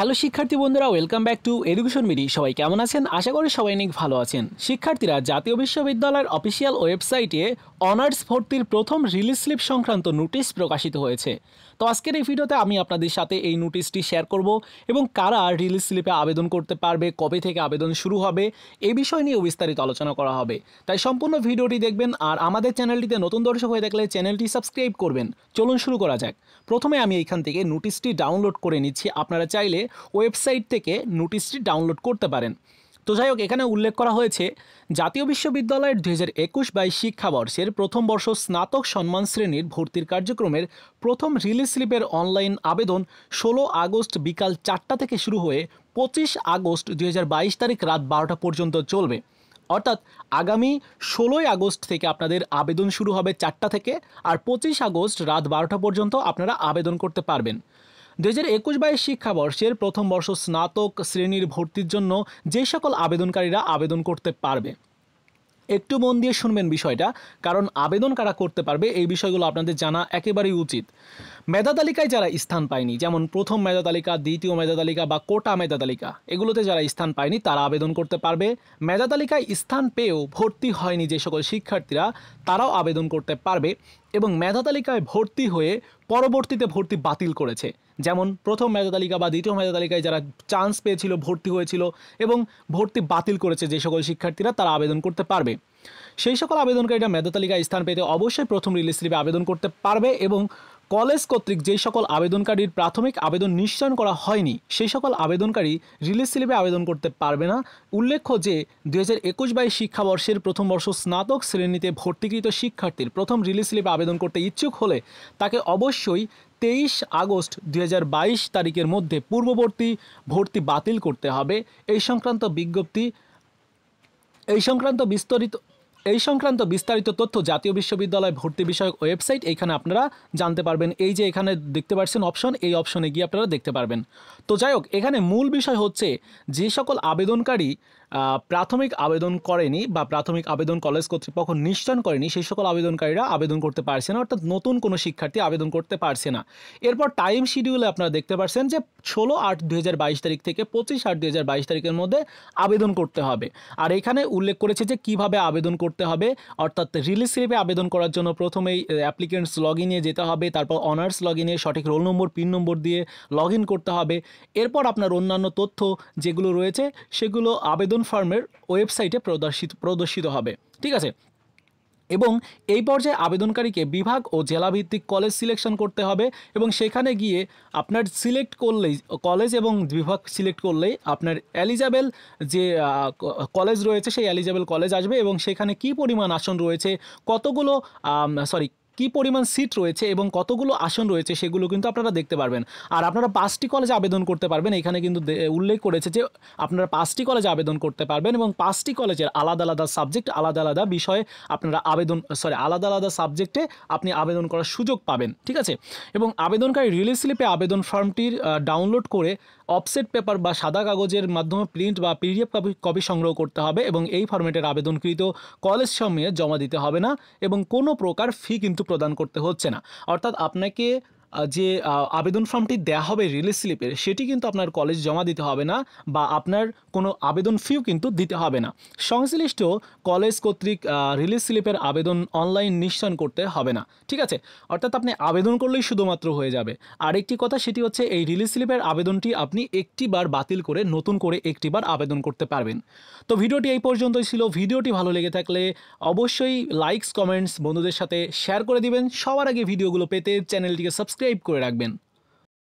hello শিক্ষার্থী বন্ধুরা welcome back to education মিডি সবাই কেমন আছেন আশা করি সবাই অনেক ভালো আছেন শিক্ষার্থীরা জাতীয় বিশ্ববিদ্যালয়ের অফিসিয়াল ওয়েবসাইটে অনার্স ভর্তির প্রথম রিলিজ স্লিপ সংক্রান্ত নোটিশ প্রকাশিত হয়েছে তো আজকের এই ভিডিওতে আমি আপনাদের সাথে এই নোটিশটি শেয়ার করব এবং কারা রিলিজ স্লিপে আবেদন করতে পারবে কবে থেকে আবেদন শুরু হবে এই বিষয় নিয়ে বিস্তারিত আলোচনা করা হবে তাই সম্পূর্ণ ভিডিওটি দেখবেন আর আমাদের চ্যানেলটিতে নতুন দর্শক হয়ে থাকলে চ্যানেলটি সাবস্ক্রাইব করবেন চলুন শুরু করা যাক প্রথমে আমি এইখান থেকে নোটিশটি ডাউনলোড করে নিচ্ছি আপনারা চাইলে ওয়েবসাইট থেকে নোটিশটি ডাউনলোড করতে পারেন তো যাই হোক এখানে উল্লেখ করা হয়েছে জাতীয় বিশ্ববিদ্যালয়ের দুই হাজার একুশ বাইশ শিক্ষাবর্ষের প্রথম বর্ষ স্নাতক সম্মান শ্রেণীর ভর্তির কার্যক্রমের প্রথম রিলিজ স্লিপের অনলাইন আবেদন ষোলো আগস্ট বিকাল চারটা থেকে শুরু হয়ে পঁচিশ আগস্ট দুই তারিখ রাত বারোটা পর্যন্ত চলবে অর্থাৎ আগামী ষোলোই আগস্ট থেকে আপনাদের আবেদন শুরু হবে চারটা থেকে আর পঁচিশ আগস্ট রাত বারোটা পর্যন্ত আপনারা আবেদন করতে পারবেন দু হাজার একুশ বাইশ শিক্ষাবর্ষের প্রথম বর্ষ স্নাতক শ্রেণীর ভর্তির জন্য যে সকল আবেদনকারীরা আবেদন করতে পারবে একটু মন দিয়ে শুনবেন বিষয়টা কারণ আবেদন কারা করতে পারবে এই বিষয়গুলো আপনাদের জানা একেবারেই উচিত মেধা তালিকায় যারা স্থান পায়নি যেমন প্রথম মেধা তালিকা দ্বিতীয় মেধা তালিকা বা কোটা মেধা তালিকা এগুলোতে যারা স্থান পায়নি তারা আবেদন করতে পারবে মেধা তালিকায় স্থান পেয়েও ভর্তি হয়নি যে সকল শিক্ষার্থীরা তারাও আবেদন করতে পারবে এবং মেধা তালিকায় ভর্তি হয়ে পরবর্তীতে ভর্তি বাতিল করেছে যেমন প্রথম মেধা তালিকা বা দ্বিতীয় মেধা তালিকায় যারা চান্স পেয়েছিল ভর্তি হয়েছিল এবং ভর্তি বাতিল করেছে যে সকল শিক্ষার্থীরা তারা আবেদন করতে পারবে সেই সকল আবেদনকারীরা মেধা তালিকায় স্থান পেতে অবশ্যই প্রথম রিলিজ স্লিপে আবেদন করতে পারবে এবং কলেজ কর্তৃক যেই সকল আবেদনকারীর প্রাথমিক আবেদন নিশ্চয়ন করা হয়নি সেই সকল আবেদনকারী রিলিজ স্লিপে আবেদন করতে পারবে না উল্লেখ্য যে দু হাজার একুশ বাইশ শিক্ষাবর্ষের প্রথম বর্ষ স্নাতক শ্রেণীতে ভর্তিকৃত শিক্ষার্থীর প্রথম রিলিজ স্লিপে আবেদন করতে ইচ্ছুক হলে তাকে অবশ্যই তেইশ আগস্ট দুই তারিখের মধ্যে পূর্ববর্তী ভর্তি বাতিল করতে হবে এই সংক্রান্ত বিজ্ঞপ্তি এই সংক্রান্ত বিস্তারিত এই সংক্রান্ত বিস্তারিত তথ্য জাতীয় বিশ্ববিদ্যালয় ভর্তি বিষয়ক ওয়েবসাইট এখানে আপনারা জানতে পারবেন এই যে এখানে দেখতে পাচ্ছেন অপশন এই অপশনে গিয়ে আপনারা দেখতে পারবেন তো যাই হোক এখানে মূল বিষয় হচ্ছে যে সকল আবেদনকারী প্রাথমিক আবেদন করেনি বা প্রাথমিক আবেদন কলেজ কর্তৃপক্ষ নিশ্চয়ন করেনি সেই সকল আবেদনকারীরা আবেদন করতে পারছে না অর্থাৎ নতুন কোনো শিক্ষার্থী আবেদন করতে পারছে না এরপর টাইম শিডিউলে আপনারা দেখতে পাচ্ছেন যে ষোলো আট দুই তারিখ থেকে পঁচিশ আট দুই তারিখের মধ্যে আবেদন করতে হবে আর এখানে উল্লেখ করেছে যে কিভাবে আবেদন করতে হবে অর্থাৎ রিলিজ স্লিপে আবেদন করার জন্য প্রথমেই অ্যাপ্লিকেন্টস লগ ইনে যেতে হবে তারপর অনার্স লগ ইনে সঠিক রোল নম্বর পিন নম্বর দিয়ে লগ করতে হবে এরপর আপনার অন্যান্য তথ্য যেগুলো রয়েছে সেগুলো আবেদন লিটন ফার্মের ওয়েবসাইটে প্রদর্শিত প্রদর্শিত হবে ঠিক আছে এবং এই পর্যায়ে আবেদনকারীকে বিভাগ ও জেলাভিত্তিক কলেজ সিলেকশন করতে হবে এবং সেখানে গিয়ে আপনার সিলেক্ট করলেই কলেজ এবং বিভাগ সিলেক্ট করলেই আপনার এলিজাবেল যে কলেজ রয়েছে সেই এলিজাবেল কলেজ আসবে এবং সেখানে কি পরিমাণ আসন রয়েছে কতগুলো সরি কি পরিমাণ সিট রয়েছে এবং কতগুলো আসন রয়েছে সেগুলো কিন্তু আপনারা দেখতে পারবেন আর আপনারা পাঁচটি কলেজে আবেদন করতে পারবেন এখানে কিন্তু উল্লেখ করেছে যে আপনারা পাঁচটি কলেজে আবেদন করতে পারবেন এবং পাঁচটি কলেজের আলাদা আলাদা সাবজেক্ট আলাদা আলাদা বিষয়ে আপনারা আবেদন সরি আলাদা আলাদা সাবজেক্টে আপনি আবেদন করার সুযোগ পাবেন ঠিক আছে এবং আবেদনকারী রিলিজ স্লিপে আবেদন ফর্মটির ডাউনলোড করে অফসেট পেপার বা সাদা কাগজের মাধ্যমে প্রিন্ট বা পিডিএফ কপি কপি সংগ্রহ করতে হবে এবং এই ফর্মেটের আবেদনকৃত কলেজ সময়ে জমা দিতে হবে না এবং কোনো প্রকার ফি কিন্তু প্রদান করতে হচ্ছে না অর্থাৎ আপনাকে যে আবেদন ফর্মটি দেয়া হবে রিলিজ স্লিপের সেটি কিন্তু আপনার কলেজ জমা দিতে হবে না বা আপনার কোনো আবেদন ফিও কিন্তু দিতে হবে না সংশ্লিষ্ট কলেজ কর্তৃক রিলিজ স্লিপের আবেদন অনলাইন নিশ্চয়ন করতে হবে না ঠিক আছে অর্থাৎ আপনি আবেদন করলেই শুধুমাত্র হয়ে যাবে আরেকটি কথা সেটি হচ্ছে এই রিলিজ স্লিপের আবেদনটি আপনি একটি বার বাতিল করে নতুন করে একটি বার আবেদন করতে পারবেন তো ভিডিওটি এই পর্যন্তই ছিল ভিডিওটি ভালো লেগে থাকলে অবশ্যই লাইকস কমেন্টস বন্ধুদের সাথে শেয়ার করে দিবেন সবার আগে ভিডিওগুলো পেতে চ্যানেলটিকে সাবস্ক্রাইব সাবস্ক্রাইব করে রাখবেন